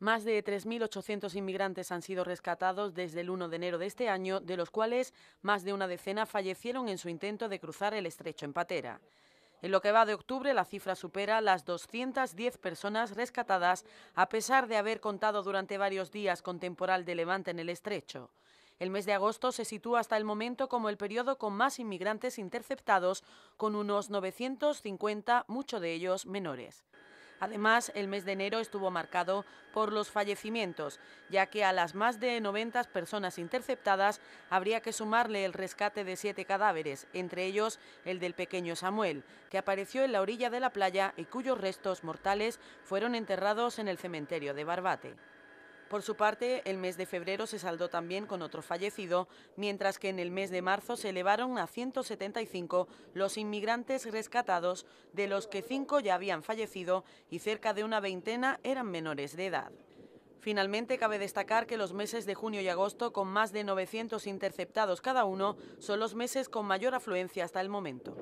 Más de 3.800 inmigrantes han sido rescatados desde el 1 de enero de este año, de los cuales más de una decena fallecieron en su intento de cruzar el estrecho en patera. En lo que va de octubre, la cifra supera las 210 personas rescatadas, a pesar de haber contado durante varios días con temporal de levante en el estrecho. El mes de agosto se sitúa hasta el momento como el periodo con más inmigrantes interceptados, con unos 950, muchos de ellos menores. Además, el mes de enero estuvo marcado por los fallecimientos, ya que a las más de 90 personas interceptadas habría que sumarle el rescate de siete cadáveres, entre ellos el del pequeño Samuel, que apareció en la orilla de la playa y cuyos restos mortales fueron enterrados en el cementerio de Barbate. Por su parte, el mes de febrero se saldó también con otro fallecido, mientras que en el mes de marzo se elevaron a 175 los inmigrantes rescatados, de los que cinco ya habían fallecido y cerca de una veintena eran menores de edad. Finalmente, cabe destacar que los meses de junio y agosto, con más de 900 interceptados cada uno, son los meses con mayor afluencia hasta el momento.